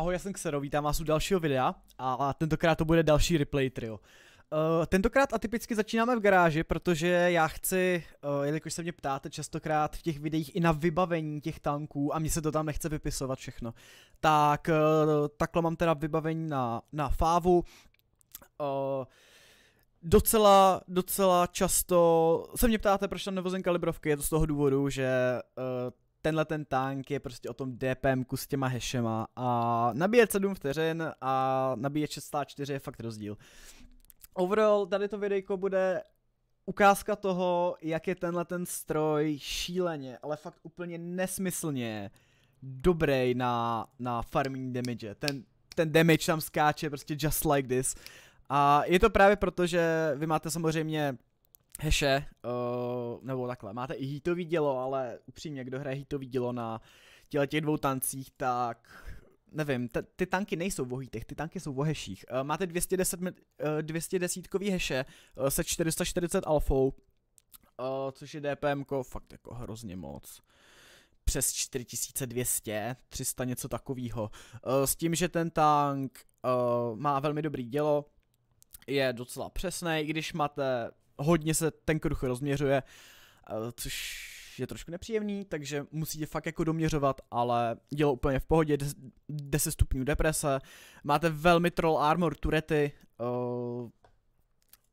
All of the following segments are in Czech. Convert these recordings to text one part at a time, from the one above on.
Ahoj, já jsem Xero, vítám vás u dalšího videa a tentokrát to bude další replay trio. Eh, tentokrát atypicky začínáme v garáži, protože já chci, eh, jelikož se mě ptáte častokrát v těch videích i na vybavení těch tanků a mně se to tam nechce vypisovat všechno, tak eh, takhle mám teda vybavení na, na fávu. docela, docela často se mě ptáte, proč tam nevozím kalibrovky, je to z toho důvodu, že tenhle ten tank je prostě o tom DPM s těma hešema a nabíjet 7 vteřin a nabíjet 64 je fakt rozdíl. Overall tady to videjko bude ukázka toho, jak je tenhle ten stroj šíleně, ale fakt úplně nesmyslně dobrý na, na farming damage. Ten, ten damage tam skáče prostě just like this. A je to právě proto, že vy máte samozřejmě heše, uh, nebo takhle, máte i hitový dělo, ale upřímně, kdo hraje hitový dělo na těle těch dvou tancích, tak nevím, t- ty tanky nejsou v hítech, ty tanky jsou v heších. Uh, máte 210, uh, 210 heše uh, se 440 alfou, uh, což je DPM fakt jako hrozně moc přes 4200, 300 něco takového. Uh, s tím, že ten tank uh, má velmi dobrý dělo, je docela přesný, i když máte hodně se ten kruh rozměřuje, eh, což je trošku nepříjemný, takže musíte fakt jako doměřovat, ale dělo úplně v pohodě, 10 stupňů deprese, máte velmi troll armor turety, uh,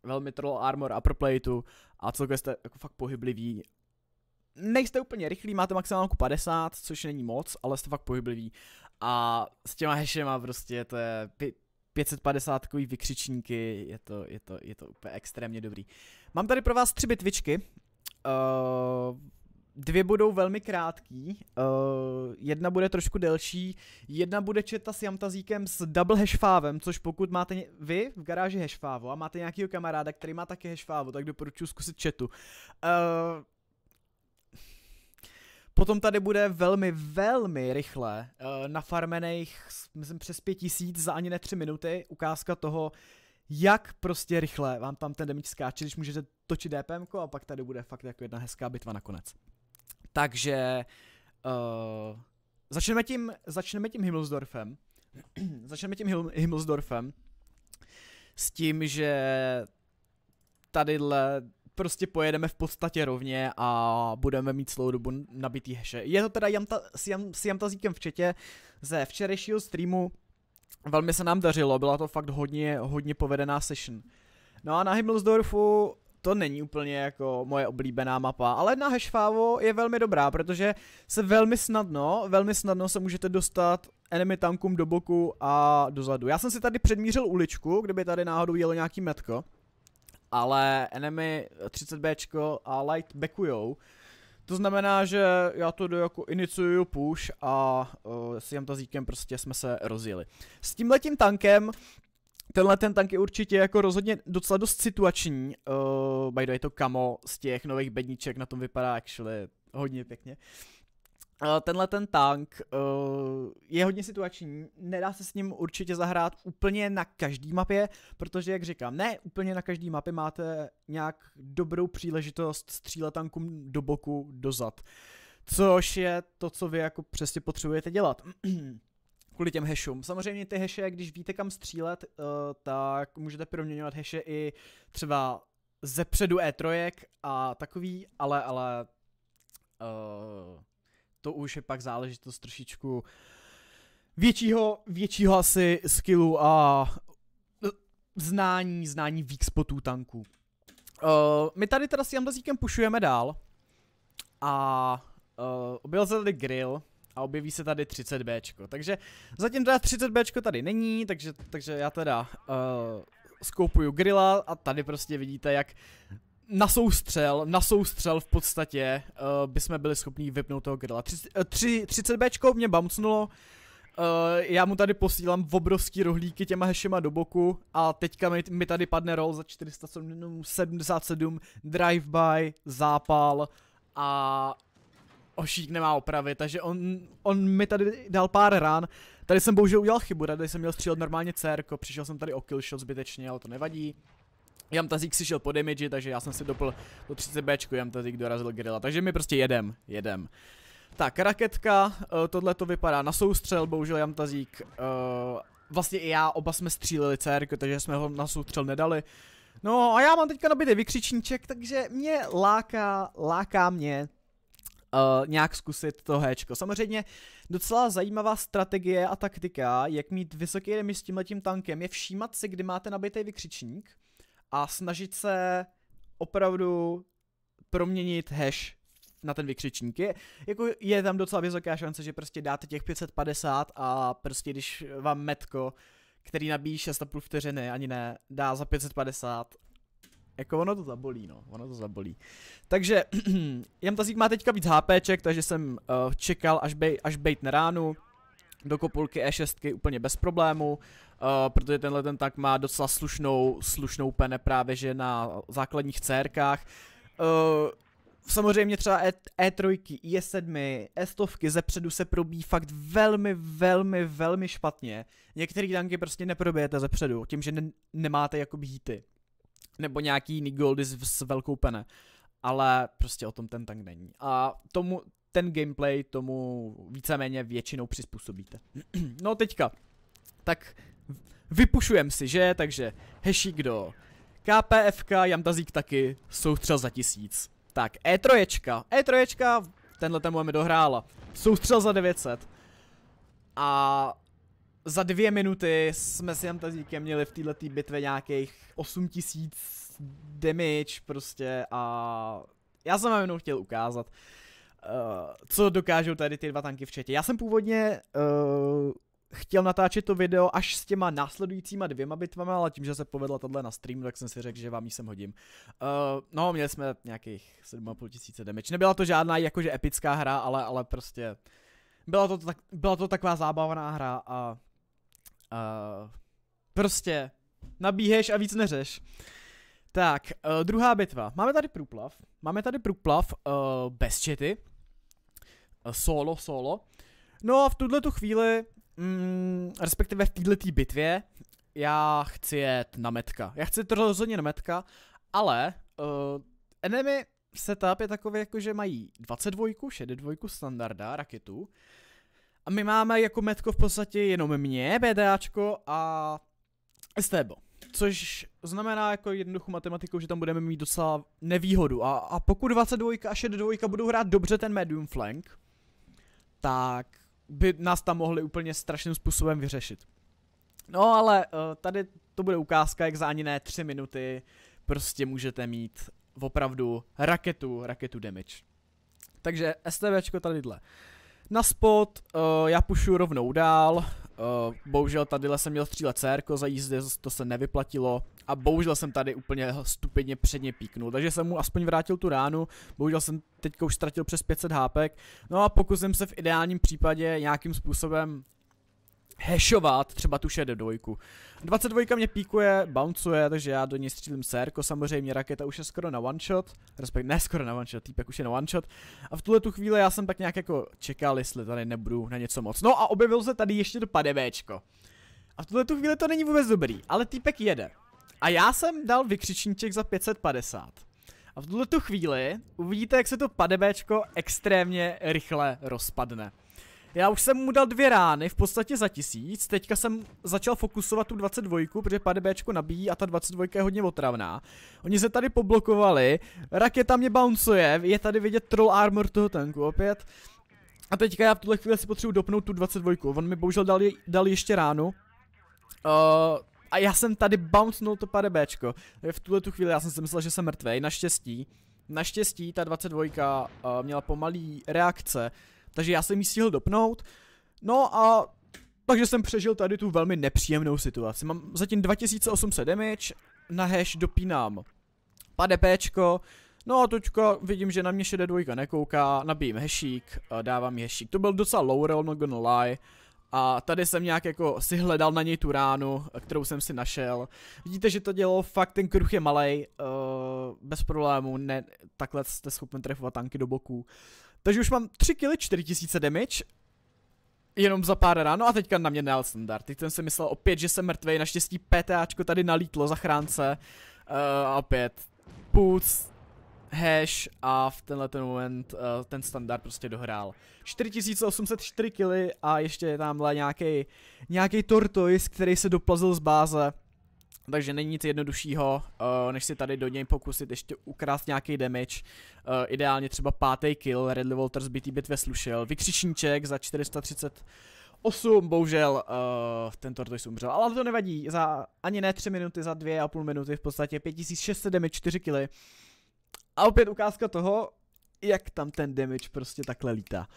velmi troll armor upper plateu a celkově jste jako fakt pohybliví. Nejste úplně rychlí, máte maximálku 50, což není moc, ale jste fakt pohybliví. A s těma hešema prostě to je 550 vykřičníky, je to, je, to, je to úplně extrémně dobrý. Mám tady pro vás tři bitvičky. Uh, dvě budou velmi krátký, uh, jedna bude trošku delší, jedna bude četa s Jamtazíkem s double hashfávem, což pokud máte ně- vy v garáži hashfávu a máte nějakého kamaráda, který má také hashfávu, tak doporučuji zkusit četu. Uh, Potom tady bude velmi, velmi rychle uh, nafarmených, myslím, přes pět tisíc za ani ne tři minuty ukázka toho, jak prostě rychle vám tam ten damage skáče, když můžete točit DPM a pak tady bude fakt jako jedna hezká bitva nakonec. Takže uh, začneme tím, začneme tím Himmelsdorfem. začneme tím Him- Himmelsdorfem s tím, že tadyhle prostě pojedeme v podstatě rovně a budeme mít celou dobu nabitý heše. Je to teda jamta, s, jam, s jamtazíkem v četě ze včerejšího streamu. Velmi se nám dařilo, byla to fakt hodně, hodně povedená session. No a na Himmelsdorfu to není úplně jako moje oblíbená mapa, ale na hešfávo je velmi dobrá, protože se velmi snadno, velmi snadno se můžete dostat enemy tankům do boku a dozadu. Já jsem si tady předmířil uličku, kdyby tady náhodou jelo nějaký metko ale Enemy 30B eh, a Light backujou. To znamená, že já to do jako iniciuju push a uh, s tazíkem prostě jsme se rozjeli. S tím letím tankem Tenhle ten tank je určitě jako rozhodně docela dost situační. Uh, by the way, to kamo z těch nových bedníček na tom vypadá actually hodně pěkně. Uh, tenhle ten tank uh, je hodně situační, nedá se s ním určitě zahrát úplně na každý mapě, protože jak říkám, ne úplně na každý mapě máte nějak dobrou příležitost střílet tankům do boku, do zad. Což je to, co vy jako přesně potřebujete dělat. Kvůli těm hešům. Samozřejmě ty heše, když víte kam střílet, uh, tak můžete proměňovat heše i třeba ze předu E3 a takový, ale, ale uh, to už je pak záležitost trošičku většího, většího asi skillu a eh, znání, znání weak spotů tanků. Uh, my tady teda s Jamdazíkem pušujeme dál a uh, eh, objevil se tady grill a objeví se tady 30B, takže zatím teda 30B tady není, takže, takže já teda uh, skoupuju grilla a tady prostě vidíte, jak na soustřel, na soustřel v podstatě uh, eh, jsme byli schopni vypnout toho grilla. 30Bčko eh, mě bamcnulo, uh, eh, já mu tady posílám v obrovský rohlíky těma hešema do boku a teďka mi, mi tady padne roll za 477, drive-by, zápal a Ošík nemá opravy, takže on, on mi tady dal pár ran. Tady jsem bohužel udělal chybu, tady jsem měl střílet normálně CR, přišel jsem tady o killshot zbytečně, ale to nevadí. Jamtazík si šel po damage, takže já jsem si dopl do 30B, Jamtazík dorazil grilla, takže my prostě jedem, jedem. Tak, raketka, eh, tohle to vypadá na soustřel, bohužel Jamtazík, eh, vlastně i já, oba jsme stříleli CR, takže jsme ho na soustřel nedali. No a já mám teďka nabitý vykřičníček, takže mě láká, láká mě uh, nějak zkusit to Hčko. Samozřejmě docela zajímavá strategie a taktika, jak mít vysoký remis s tímhletím tankem, je všímat si, kdy máte nabitý vykřičník a snažit se opravdu proměnit hash na ten vykřičník. Je, jako je tam docela vysoká šance, že prostě dáte těch 550 a prostě když vám metko, který nabíjí 6,5 vteřiny, ani ne, dá za 550, jako ono to zabolí, no, ono to zabolí. Takže, Jamtazík má teďka víc HPček, takže jsem uh, čekal, až, bej, až bejt na ránu do kopulky E6 úplně bez problému, uh, eh, protože tenhle ten tak má docela slušnou, slušnou pene právě že na základních CRkách. Uh, eh, samozřejmě třeba e, 3 E7, E100 ze předu se probíjí fakt velmi, velmi, velmi špatně. Některé tanky prostě neprobijete ze předu, tím, že ne, nemáte jako hity. Nebo nějaký jiný goldy s velkou pene. Ale prostě o tom ten tank není. A tomu, ten gameplay tomu víceméně většinou přizpůsobíte. no teďka, tak vypušujem si, že? Takže hešík do KPFK, Jamtazík taky, soustřel za tisíc. Tak, E3, E3 tenhle ten máme dohrála, soustřel za 900. A za dvě minuty jsme s Jamtazíkem měli v této bitvě nějakých 8000 damage prostě a já jsem vám jenom chtěl ukázat, Eh, co dokážou tady ty dva tanky v četě. Já jsem původně uh, chtěl natáčet to video až s těma následujícíma dvěma bitvama, ale tím, že se povedla tohle na stream, tak jsem si řekl, že vám ji sem hodím. Uh, no, měli jsme nějakých 7,5 tisíce damage. Nebyla to žádná jakože epická hra, ale, ale prostě byla to, tak, byla to taková zábavná hra a uh, prostě nabíheš a víc neřeš. Tak, uh, druhá bitva. Máme tady průplav. Máme tady průplav uh, bez čety. Eh, solo solo. No a v tuhle tu chvíli, mm, respektive v této bitvě, já chci jet na metka. Já chci to rozhodně na metka, ale uh, enemy setup je takový, jako že mají 22, 62 standarda, raketu. A my máme jako metko v podstatě jenom mě, BDAčko a STBO. Což znamená jako jednoduchou matematiku, že tam budeme mít docela nevýhodu. A, a pokud 22 a 62 budou hrát dobře ten medium flank, tak by nás tam mohli úplně strašným způsobem vyřešit. No ale eh, tady to bude ukázka, jak za ani ne tři minuty prostě můžete mít opravdu raketu, raketu damage. Takže STVčko tadyhle. Na spot uh, já pušu rovnou dál, Uh, bohužel tady jsem měl střílet CR za jízdy, to se nevyplatilo a bohužel jsem tady úplně stupidně předně píknul, takže jsem mu aspoň vrátil tu ránu, bohužel jsem teďka už ztratil přes 500 hápek, no a pokusím se v ideálním případě nějakým způsobem hashovat třeba tu šedé dvojku. 22 mě píkuje, bouncuje, takže já do něj střílím sérko, samozřejmě raketa už je skoro na one shot, respekt ne skoro na one shot, týpek už je na one shot. A v tuhle tu chvíli já jsem tak nějak jako čekal, jestli tady nebudu na něco moc. No a objevil se tady ještě do padebéčko. A v tuhle tu chvíli to není vůbec dobrý, ale týpek jede. A já jsem dal vykřičníček za 550. A v tuhle tu chvíli uvidíte, jak se to padebéčko extrémně rychle rozpadne. Já už jsem mu dal dvě rány, v podstatě za tisíc. Teďka jsem začal fokusovat tu 22, protože 5Bčko nabíjí a ta 22 je hodně otravná. Oni se tady poblokovali, raketa mě bouncuje, je tady vidět troll armor toho tanku opět. A teďka já v tuhle chvíli si potřebuji dopnout tu 22. On mi bohužel dal, je, dal ještě ránu. Uh, a já jsem tady bouncnul to PDBčko. V tuhle tu chvíli já jsem si myslel, že jsem mrtvej, naštěstí. Naštěstí ta 22 uh, měla pomalý reakce, takže já jsem ji stihl dopnout. No a takže jsem přežil tady tu velmi nepříjemnou situaci. Mám zatím 2800 damage, na hash dopínám padepéčko, no a teďka vidím, že na mě šede dvojka nekouká, nabijím hešík, dávám hešík. To byl docela low roll, not gonna lie. A tady jsem nějak jako si hledal na něj tu ránu, kterou jsem si našel. Vidíte, že to dělalo fakt, ten kruh je malej, uh, bez problémů, ne, takhle jste schopni trefovat tanky do boku. Takže už mám 3 kg, 4000 damage. Jenom za pár ráno no a teďka na mě Nel standard. Teď jsem si myslel opět, že jsem mrtvej, naštěstí PTAčko tady nalítlo, zachránce. Uh, eh, opět. Puc, hash a v tenhle ten moment uh, ten standard prostě dohrál. 4804 kg a ještě je tamhle nějaký nějaký tortoise, který se doplazil z báze. Takže není nic jednoduššího, uh, než si tady do něj pokusit ještě ukrást nějaký damage. Uh, ideálně třeba pátý kill, Redly Walter zbytý bitve slušel. Vykřičníček za 430 8, bohužel uh, ten tortoise umřel, ale to nevadí, za ani ne 3 minuty, za 2,5 minuty v podstatě 5600 damage, 4 kily. A opět ukázka toho, jak tam ten damage prostě takhle lítá.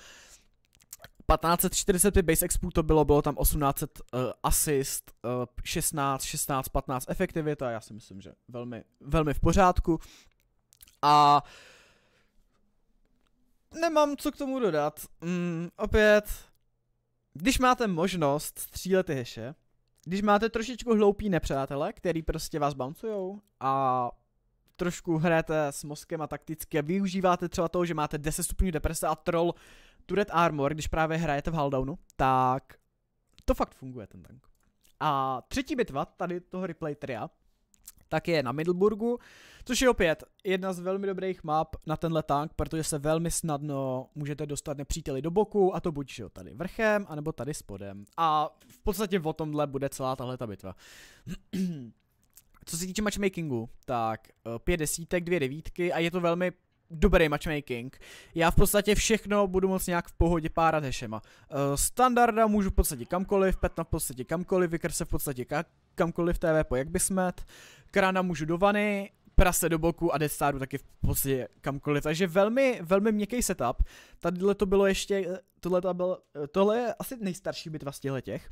1545 base expů to bylo, bylo tam 1800 uh, eh, assist, uh, 16, 16, 15 efektivita, já si myslím, že velmi, velmi v pořádku. A nemám co k tomu dodat. Mm, opět, když máte možnost střílet ty heše, když máte trošičku hloupí nepřátele, který prostě vás bouncujou a trošku hrajete s mozkem a takticky a využíváte třeba toho, že máte 10 stupňů deprese a troll Turret Armor, když právě hrajete v Haldownu, tak to fakt funguje ten tank. A třetí bitva tady toho replay tria, tak je na Middleburgu, což je opět jedna z velmi dobrých map na tenhle tank, protože se velmi snadno můžete dostat nepříteli do boku a to buď že tady vrchem, anebo tady spodem. A v podstatě o tomhle bude celá tahle ta bitva. Co se týče matchmakingu, tak eh, pět desítek, dvě devítky a je to velmi dobrý matchmaking. Já v podstatě všechno budu moc nějak v pohodě párat hešema. Uh, standarda můžu v podstatě kamkoliv, petna v podstatě kamkoliv, se v podstatě ka- kamkoliv po jak by smet. Krána můžu do vany, prase do boku a destáru taky v podstatě kamkoliv. Takže velmi, velmi měkký setup. Tadyhle to bylo ještě, eh, tohle, to bylo, eh, tohle je asi nejstarší bitva z těch.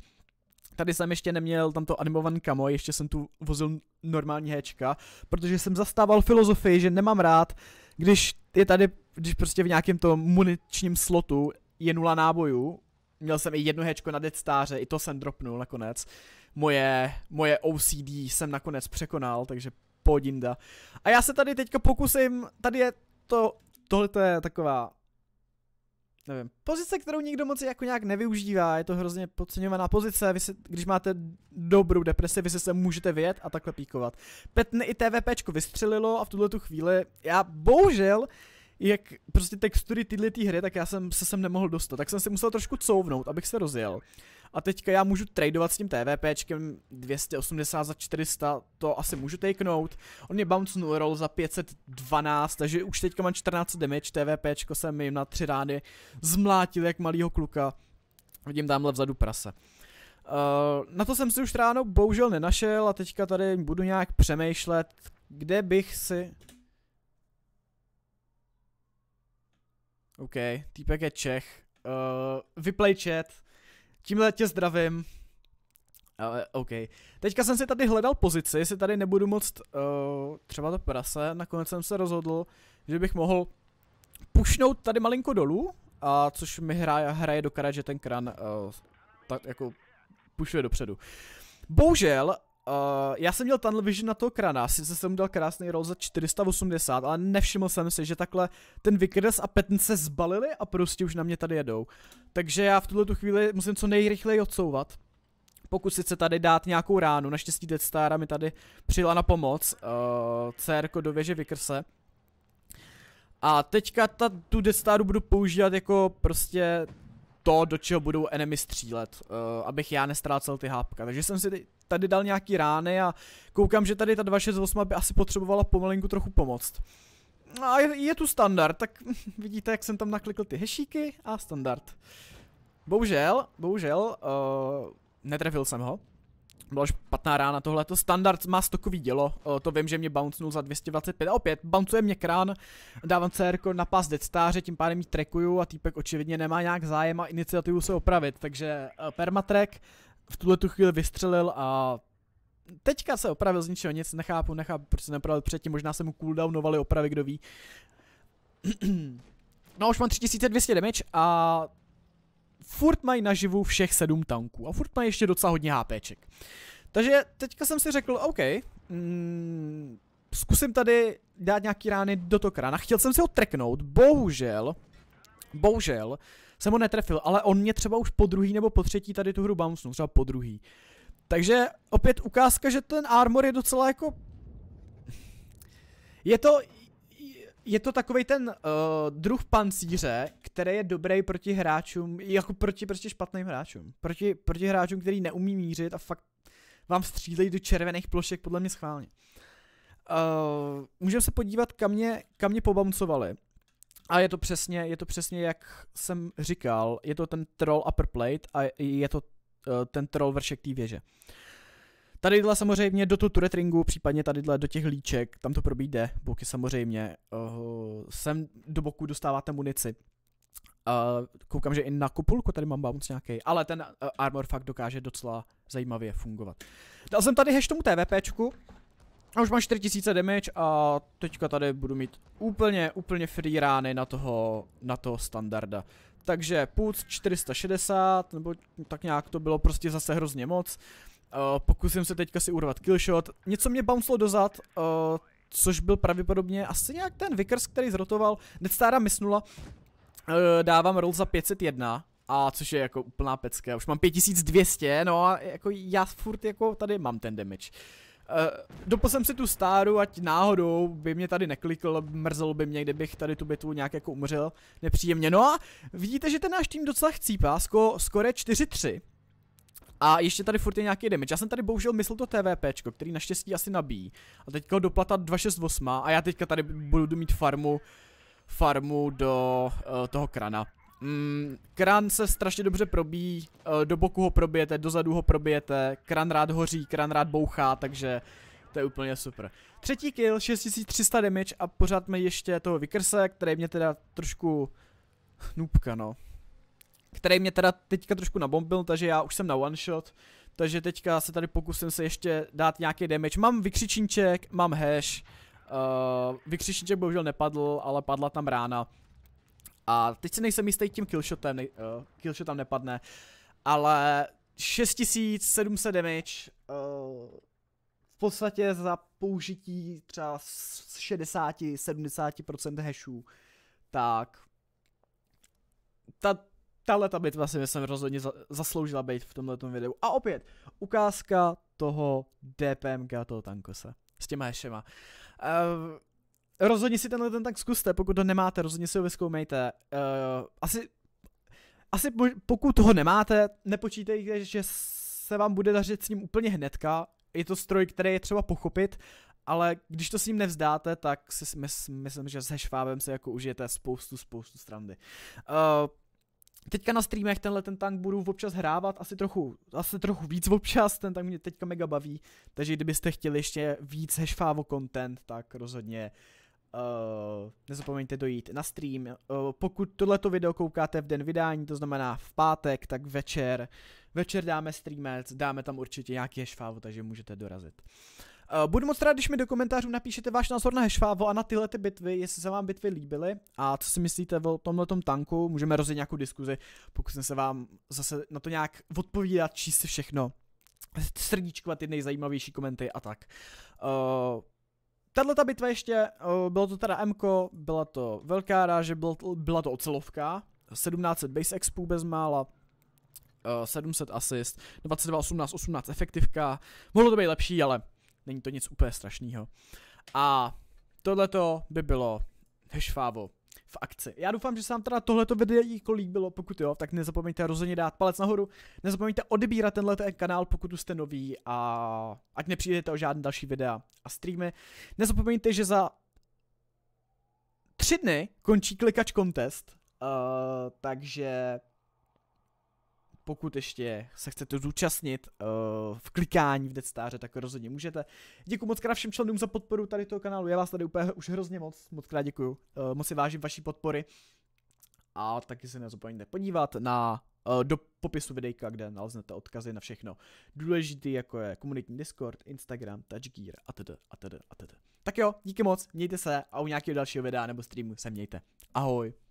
Tady jsem ještě neměl tamto animovaný kamo, ještě jsem tu vozil normální hečka, protože jsem zastával filozofii, že nemám rád, když je tady, když prostě v nějakém tom muničním slotu je nula nábojů, měl jsem i jednu hečko na dectáře, i to jsem dropnul nakonec. Moje, moje OCD jsem nakonec překonal, takže podinda. A já se tady teďka pokusím, tady je to, tohle je taková nevím, pozice, kterou nikdo moc jako nějak nevyužívá, je to hrozně podceňovaná pozice, vy si, když máte dobrou depresi, vy se se můžete vyjet a takhle píkovat. Petny i TVPčko vystřelilo a v tuhle tu chvíli, já bohužel, jak prostě textury tyhle hry, tak já jsem se sem nemohl dostat, tak jsem si musel trošku couvnout, abych se rozjel. A teďka já můžu tradovat s tím TVPčkem 280 za 400, to asi můžu takenout. On mě bouncenul roll za 512, takže už teďka mám 14 damage, TVPčko jsem jim na tři rány zmlátil jak malýho kluka. Vidím tamhle vzadu prase. Uh, na to jsem si už ráno bohužel nenašel a teďka tady budu nějak přemýšlet, kde bych si... OK, týpek je Čech. Uh, eh, vyplay chat. Tímhle tě zdravím. Ale OK. Teďka jsem si tady hledal pozici, jestli tady nebudu moc uh, eh, třeba to prase. Nakonec jsem se rozhodl, že bych mohl pušnout tady malinko dolů, a což mi hraje, hraje do karet, že ten kran uh, tak jako pušuje dopředu. Bohužel, Uh, já jsem měl vision na toho krana, sice jsem dal krásný roll za 480, ale nevšiml jsem si, že takhle ten Vickers a Petn se zbalili a prostě už na mě tady jedou. Takže já v tuhle tu chvíli musím co nejrychleji odsouvat. Pokud se tady dát nějakou ránu, naštěstí Dead Star mi tady přijela na pomoc, uh, eh, CR do věže Vickerse. A teďka ta, tu Death Staru budu používat jako prostě to, do čeho budou enemy střílet, uh, abych já nestrácel ty hápka. Takže jsem si tady dal nějaký rány a koukám, že tady ta 268 by asi potřebovala pomalinku trochu pomoct. No a je, je tu standard, tak vidíte, jak jsem tam naklikl ty hešíky a standard. Bohužel, bohužel, uh, netrefil jsem ho. Byla špatná rána To Standard má stokový dělo, uh, to vím, že mě bouncenul za 225. A opět, bouncuje mě krán, dávám CR na pás dectáře, tím pádem ji trekuju a týpek očividně nemá nějak zájem a iniciativu se opravit. Takže uh, permatrek, v tuhle tu chvíli vystřelil a teďka se opravil z ničeho nic, nechápu, nechápu, proč se neopravil předtím, možná se mu cooldownovali opravy, kdo ví. no už mám 3200 damage a furt mají naživu všech sedm tanků a furt mají ještě docela hodně HPček. Takže teďka jsem si řekl, OK, mm, zkusím tady dát nějaký rány do toho krana, Chtěl jsem si ho treknout, bohužel, bohužel, uh, jsem ho netrefil, ale on mě třeba už po druhý nebo po třetí tady tu hru bouncnul, třeba po druhý. Takže opět ukázka, že ten armor je docela jako... Je to, je to takový ten uh, druh pancíře, který je dobrý proti hráčům, jako proti prostě špatným hráčům. Proti, proti hráčům, který neumí mířit a fakt vám střílejí do červených plošek podle mě schválně. Uh, můžeme se podívat, kam mě, kam mě pobamcovali. A je to přesně, je to přesně jak jsem říkal, je to ten troll upper plate a je to uh, ten troll vršek té věže. Tadyhle samozřejmě do tu turret ringu, případně tadyhle do těch líček, tam to probíde, boky samozřejmě. Uh, sem do boku dostáváte munici. Uh, koukám, že i na kupulku tady mám bounce nějaký, ale ten uh, armor fakt dokáže docela zajímavě fungovat. Dal jsem tady hash tomu TVPčku, a už mám 4000 damage a teďka tady budu mít úplně, úplně free rány na toho, na toho standarda. Takže půc 460, nebo tak nějak to bylo prostě zase hrozně moc. Uh, pokusím se teďka si urvat killshot. Něco mě bouncelo dozad, uh, eh, což byl pravděpodobně asi nějak ten Vickers, který zrotoval. Nedstára misnula. Uh, eh, dávám roll za 501, a což je jako úplná pecka. Už mám 5200, no a jako já furt jako tady mám ten damage. Uh, Eh, Dopl jsem si tu stáru, ať náhodou by mě tady neklikl, mrzelo by mě, kdybych tady tu bitvu nějak jako umřel nepříjemně. No a vidíte, že ten náš tým docela chcípá, sko skore 4-3. A ještě tady furt je nějaký damage. Já jsem tady bohužel myslel to TVP, který naštěstí asi nabíjí. A teďka ho doplata 268 a já teďka tady budu mít farmu farmu do uh, toho krana. Mm, kran se strašně dobře probíjí, eh, do boku ho probijete, dozadu ho probijete, kran rád hoří, kran rád bouchá, takže to je úplně super. Třetí kill, 6300 damage a pořád mi ještě toho vykrse, který mě teda trošku... Nůbka, no. Který mě teda teďka trošku nabombil, takže já už jsem na one shot. Takže teďka se tady pokusím se ještě dát nějaký damage. Mám vykřičníček, mám hash. Uh, vykřičníček bohužel nepadl, ale padla tam rána. A teď si nejsem jistý tím killshotem, ne, uh, eh, killshot tam nepadne. Ale 6700 damage, uh, v podstatě za použití třeba 60-70% hashů, tak ta, tahle bitva si myslím rozhodně za, zasloužila být v tomto videu. A opět, ukázka toho DPMka, toho tankose, s těma hashema. Uh, rozhodně si tenhle ten tank zkuste, pokud ho nemáte, rozhodně si ho vyzkoumejte. Uh, asi, asi pokud ho nemáte, nepočítejte, že se vám bude dařit s ním úplně hnedka. Je to stroj, který je třeba pochopit, ale když to s ním nevzdáte, tak si myslím, že se švábem se jako užijete spoustu, spoustu strandy. Uh, eh, Teďka na streamech tenhle ten tank budu občas hrávat, asi trochu, asi trochu víc občas, ten tank mě teďka mega baví, takže kdybyste chtěli ještě víc hešfávo content, tak rozhodně Uh, nezapomeňte dojít na stream. Uh, pokud tohleto video koukáte v den vydání, to znamená v pátek, tak večer, večer dáme streamec, dáme tam určitě nějaký hešfávo, takže můžete dorazit. Uh, budu moc rád, když mi do komentářů napíšete váš názor na hešfávo a na tyhle ty bitvy, jestli se vám bitvy líbily a co si myslíte o tomhle tanku, můžeme rozjet nějakou diskuzi, pokusím se vám zase na to nějak odpovídat, číst si všechno, srdíčkovat ty nejzajímavější komenty a tak. Uh, Tahle ta bitva ještě, eh, bylo to teda MK, byla to velká ráže, byla to ocelovka, 1700 base expů bezmála, 700 eh, assist, 22, 18, 18 efektivka, mohlo to být lepší, ale není to nic úplně strašného. A tohleto by bylo hešfávo v akci. Já doufám, že se vám teda tohleto video líbilo, pokud jo, tak nezapomeňte rozhodně dát palec nahoru, nezapomeňte odebírat tenhle kanál, pokud jste nový a ať nepřijdete o žádné další videa a streamy. Nezapomeňte, že za tři dny končí klikač kontest, uh, eh, takže pokud ještě se chcete zúčastnit uh, v klikání v dectáře, tak rozhodně můžete. Děkuji moc krát všem členům za podporu tady toho kanálu, Já vás tady úplně už hrozně moc, moc krát děkuju, uh, moc si vážím vaší podpory. A taky se nezapomeňte podívat na uh, do popisu videjka, kde naleznete odkazy na všechno důležité, jako je komunitní Discord, Instagram, Touchgear a td, a td, a td. Tak jo, díky moc, mějte se a u nějakého dalšího videa nebo streamu se mějte. Ahoj.